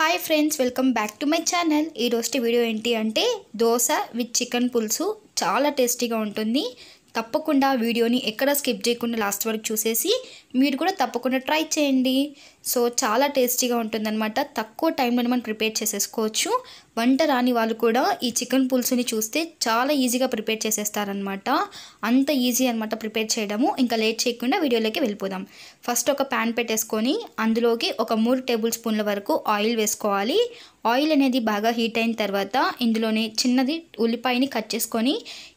hi friends welcome back to my channel ఈ రోజు video ఏంటి అంటే దోశ విత్ చికెన్ పులుసు చాలా టేస్టీగా ఉంటుంది తప్పకుండా వీడియోని ఎక్కడ స్కిప్ చేయకుండా లాస్ట్ వరకు చూసేసి మీరు కూడా తప్పకుండా ట్రై చేయండి సో చాలా టేస్టీగా ఉంటుందన్నమాట తక్కువ టైంలో మనం ప్రిపేర్ చేసేసుకోవచ్చు వంట రాని వాళ్ళు కూడా ఈ చికెన్ పులుసుని చూస్తే చాలా ఈజీగా ప్రిపేర్ చేసేస్తారనమాట అంత ఈజీ అనమాట ప్రిపేర్ చేయడము ఇంకా లేట్ చేయకుండా వీడియోలోకి వెళ్ళిపోదాం ఫస్ట్ ఒక ప్యాన్ పెట్టేసుకొని అందులోకి ఒక మూడు టేబుల్ స్పూన్ల వరకు ఆయిల్ వేసుకోవాలి ఆయిల్ అనేది బాగా హీట్ అయిన తర్వాత ఇందులోనే చిన్నది ఉల్లిపాయని కట్ చేసుకొని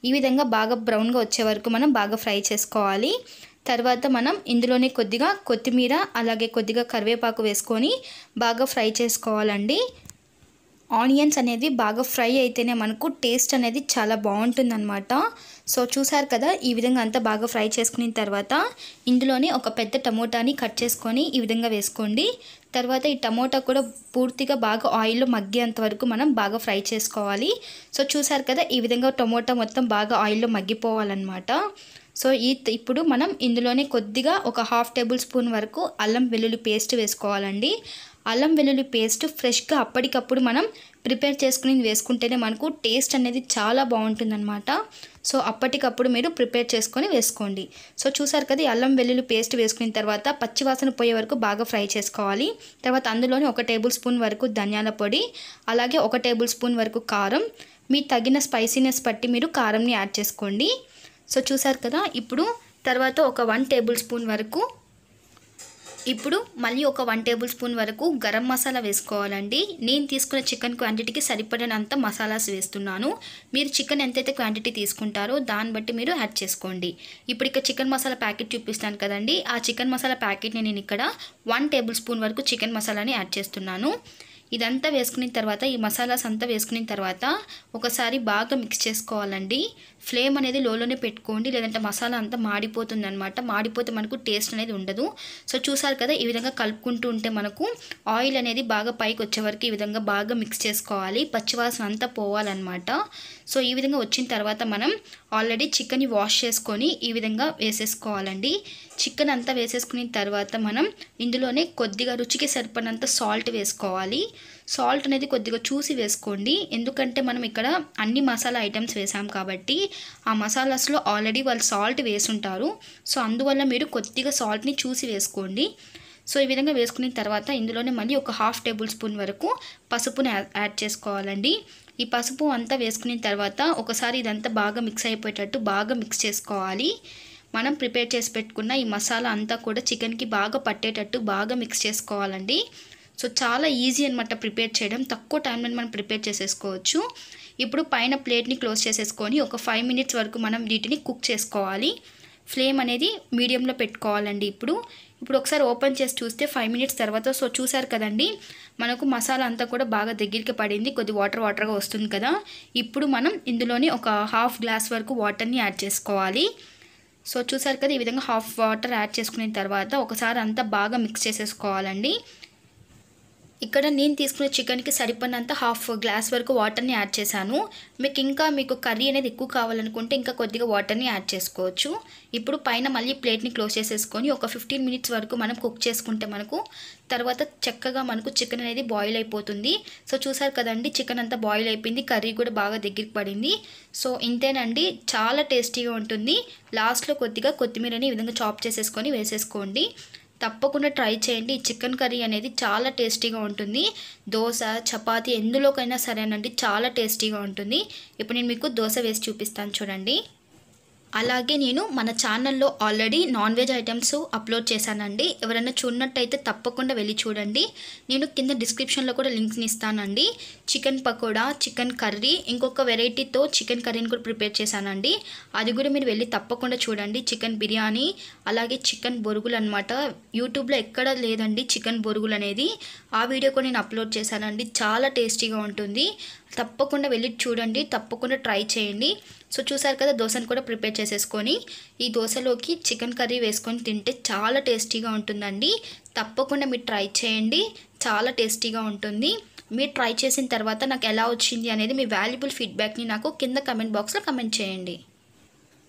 ఈ విధంగా బాగా బ్రౌన్గా వచ్చే వరకు మనం బాగా ఫ్రై చేసుకోవాలి తర్వాత మనం ఇందులోనే కొద్దిగా కొత్తిమీర అలాగే కొద్దిగా కరివేపాకు వేసుకొని బాగా ఫ్రై చేసుకోవాలండి ఆనియన్స్ అనేది బాగా ఫ్రై అయితేనే మనకు టేస్ట్ అనేది చాలా బాగుంటుందన్నమాట సో చూసారు కదా ఈ విధంగా అంతా బాగా ఫ్రై చేసుకున్న తర్వాత ఇందులోనే ఒక పెద్ద టమోటాని కట్ చేసుకొని ఈ విధంగా వేసుకోండి తర్వాత ఈ టమోటా కూడా పూర్తిగా బాగా ఆయిల్లో మగ్గేంత వరకు మనం బాగా ఫ్రై చేసుకోవాలి సో చూసారు కదా ఈ విధంగా టమోటా మొత్తం బాగా ఆయిల్లో మగ్గిపోవాలన్నమాట సో ఈ ఇప్పుడు మనం ఇందులోనే కొద్దిగా ఒక హాఫ్ టేబుల్ స్పూన్ వరకు అల్లం వెల్లుల్లి పేస్ట్ వేసుకోవాలండి అల్లం వెల్లుల్లి పేస్ట్ ఫ్రెష్గా అప్పటికప్పుడు మనం ప్రిపేర్ చేసుకుని వేసుకుంటేనే మనకు టేస్ట్ అనేది చాలా బాగుంటుందన్నమాట సో అప్పటికప్పుడు మీరు ప్రిపేర్ చేసుకొని వేసుకోండి సో చూసారు కదా అల్లం వెల్లుల్లి పేస్ట్ వేసుకున్న తర్వాత పచ్చివాసన పోయే వరకు బాగా ఫ్రై చేసుకోవాలి తర్వాత అందులోనే ఒక టేబుల్ స్పూన్ వరకు ధనియాల పొడి అలాగే ఒక టేబుల్ స్పూన్ వరకు కారం మీ తగిన స్పైసీనెస్ బట్టి మీరు కారంని యాడ్ చేసుకోండి సో చూసారు కదా ఇప్పుడు తర్వాత ఒక వన్ టేబుల్ స్పూన్ వరకు ఇప్పుడు మళ్ళీ ఒక వన్ టేబుల్ స్పూన్ వరకు గరం మసాలా వేసుకోవాలండి నేను తీసుకున్న చికెన్ క్వాంటిటీకి సరిపడినంత మసాలాస్ వేస్తున్నాను మీరు చికెన్ ఎంతైతే క్వాంటిటీ తీసుకుంటారో దాన్ని బట్టి మీరు యాడ్ చేసుకోండి ఇప్పుడు ఇక్కడ చికెన్ మసాలా ప్యాకెట్ చూపిస్తాను కదండి ఆ చికెన్ మసాలా ప్యాకెట్ని నేను ఇక్కడ వన్ టేబుల్ స్పూన్ వరకు చికెన్ మసాలాని యాడ్ చేస్తున్నాను ఇదంతా వేసుకున్న తర్వాత ఈ మసాలాస్ అంతా వేసుకున్న తర్వాత ఒకసారి బాగా మిక్స్ చేసుకోవాలండి ఫ్లేమ్ అనేది లోలోనే పెట్టుకోండి లేదంటే మసాలా అంతా మాడిపోతుంది అనమాట మాడిపోతే మనకు టేస్ట్ అనేది ఉండదు సో చూసారు కదా ఈ విధంగా కలుపుకుంటూ ఉంటే మనకు ఆయిల్ అనేది బాగా పైకి వచ్చే వరకు ఈ విధంగా బాగా మిక్స్ చేసుకోవాలి పచ్చివాసన అంతా పోవాలన్నమాట సో ఈ విధంగా వచ్చిన తర్వాత మనం ఆల్రెడీ చికెన్ని వాష్ చేసుకొని ఈ విధంగా వేసేసుకోవాలండి చికెన్ అంతా వేసేసుకున్న తర్వాత మనం ఇందులోనే కొద్దిగా రుచికి సరిపడినంత సాల్ట్ వేసుకోవాలి సాల్ట్ అనేది కొద్దిగా చూసి వేసుకోండి ఎందుకంటే మనం ఇక్కడ అన్ని మసాలా ఐటమ్స్ వేసాం కాబట్టి ఆ మసాలాస్లో ఆల్రెడీ వాళ్ళు సాల్ట్ వేసుంటారు సో అందువల్ల మీరు కొద్దిగా సాల్ట్ని చూసి వేసుకోండి సో ఈ విధంగా వేసుకున్న తర్వాత ఇందులోనే మళ్ళీ ఒక హాఫ్ టేబుల్ స్పూన్ వరకు పసుపుని యాడ్ చేసుకోవాలండి ఈ పసుపు అంతా వేసుకున్న తర్వాత ఒకసారి ఇదంతా బాగా మిక్స్ అయిపోయేటట్టు బాగా మిక్స్ చేసుకోవాలి మనం ప్రిపేర్ చేసి పెట్టుకున్న ఈ మసాలా అంతా కూడా చికెన్కి బాగా పట్టేటట్టు బాగా మిక్స్ చేసుకోవాలండి సో చాలా ఈజీ అనమాట ప్రిపేర్ చేయడం తక్కువ టైంలో మనం ప్రిపేర్ చేసేసుకోవచ్చు ఇప్పుడు పైన ప్లేట్ని క్లోజ్ చేసేసుకొని ఒక ఫైవ్ మినిట్స్ వరకు మనం వీటిని కుక్ చేసుకోవాలి ఫ్లేమ్ అనేది మీడియంలో పెట్టుకోవాలండి ఇప్పుడు ఇప్పుడు ఒకసారి ఓపెన్ చేసి చూస్తే ఫైవ్ మినిట్స్ తర్వాత సో చూసారు కదండి మనకు మసాలా అంతా కూడా బాగా దగ్గరికి పడింది కొద్ది వాటర్ వాటర్గా వస్తుంది కదా ఇప్పుడు మనం ఇందులోనే ఒక హాఫ్ గ్లాస్ వరకు వాటర్ని యాడ్ చేసుకోవాలి సో చూసారు కదా ఈ విధంగా హాఫ్ వాటర్ యాడ్ చేసుకునే తర్వాత ఒకసారి అంతా బాగా మిక్స్ చేసేసుకోవాలండి ఇక్కడ నేను తీసుకున్న చికెన్కి సరిపడినంత హాఫ్ గ్లాస్ వరకు వాటర్ని యాడ్ చేశాను మీకు ఇంకా మీకు కర్రీ అనేది ఎక్కువ కావాలనుకుంటే ఇంకా కొద్దిగా వాటర్ని యాడ్ చేసుకోవచ్చు ఇప్పుడు పైన మళ్ళీ ప్లేట్ని క్లోజ్ చేసేసుకొని ఒక ఫిఫ్టీన్ మినిట్స్ వరకు మనం కుక్ చేసుకుంటే మనకు తర్వాత చక్కగా మనకు చికెన్ అనేది బాయిల్ అయిపోతుంది సో చూసారు కదండి చికెన్ అంతా బాయిల్ అయిపోయింది కర్రీ కూడా బాగా దగ్గరికి పడింది సో ఇంతేనండి చాలా టేస్టీగా ఉంటుంది లాస్ట్లో కొద్దిగా కొత్తిమీరని ఈ విధంగా చాప్ చేసేసుకొని వేసేసుకోండి తప్పకుండా ట్రై చేయండి ఈ చికెన్ కర్రీ అనేది చాలా టేస్టీగా ఉంటుంది దోశ చపాతి ఎందులోకైనా సరేనండి చాలా టేస్టీగా ఉంటుంది ఇప్పుడు నేను మీకు దోశ వేసి చూపిస్తాను చూడండి అలాగే నేను మన ఛానల్లో already non veg items upload చేశానండి ఎవరైనా చూడనట్టయితే తప్పకుండా వెళ్ళి చూడండి నేను కింద డిస్క్రిప్షన్లో కూడా లింక్స్ని ఇస్తానండి చికెన్ పకోడా చికెన్ కర్రీ ఇంకొక వెరైటీతో చికెన్ కర్రీని కూడా ప్రిపేర్ చేశానండి అది కూడా మీరు వెళ్ళి తప్పకుండా చూడండి చికెన్ బిర్యానీ అలాగే చికెన్ బొరుగులు అనమాట యూట్యూబ్లో ఎక్కడ లేదండి చికెన్ బొరుగులు అనేది ఆ వీడియో కూడా నేను అప్లోడ్ చేశానండి చాలా టేస్టీగా ఉంటుంది తప్పకుండా వెళ్ళి చూడండి తప్పకుండా ట్రై చేయండి సో చూసారు కదా దోశను కూడా ప్రిపేర్ చేసేసుకొని ఈ దోశలోకి చికెన్ కర్రీ వేసుకొని తింటే చాలా టేస్టీగా ఉంటుందండి తప్పకుండా మీరు ట్రై చేయండి చాలా టేస్టీగా ఉంటుంది మీరు ట్రై చేసిన తర్వాత నాకు ఎలా వచ్చింది అనేది మీ వాల్యుబుల్ ఫీడ్బ్యాక్ని నాకు కింద కమెంట్ బాక్స్లో కమెంట్ చేయండి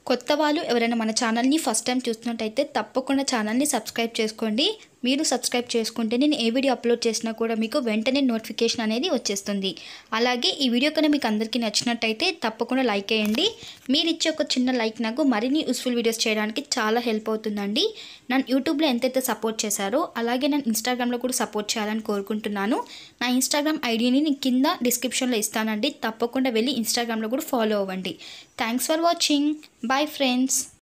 కొత్త వాళ్ళు ఎవరైనా మన ఛానల్ని ఫస్ట్ టైం చూస్తున్నట్టయితే తప్పకుండా ఛానల్ని సబ్స్క్రైబ్ చేసుకోండి మీరు సబ్స్క్రైబ్ చేసుకుంటే నేను ఏ వీడియో అప్లోడ్ చేసినా కూడా మీకు వెంటనే నోటిఫికేషన్ అనేది వచ్చేస్తుంది అలాగే ఈ వీడియో కన్నా మీకు అందరికీ నచ్చినట్టయితే తప్పకుండా లైక్ వేయండి మీరు ఇచ్చే ఒక చిన్న లైక్ నాకు మరిన్ని యూస్ఫుల్ వీడియోస్ చేయడానికి చాలా హెల్ప్ అవుతుందండి నన్ను యూట్యూబ్లో ఎంతైతే సపోర్ట్ చేశారో అలాగే నేను ఇన్స్టాగ్రామ్లో కూడా సపోర్ట్ చేయాలని కోరుకుంటున్నాను నా ఇన్స్టాగ్రామ్ ఐడిని నేను కింద డిస్క్రిప్షన్లో ఇస్తానండి తప్పకుండా వెళ్ళి ఇన్స్టాగ్రామ్లో కూడా ఫాలో అవ్వండి thanks for watching bye friends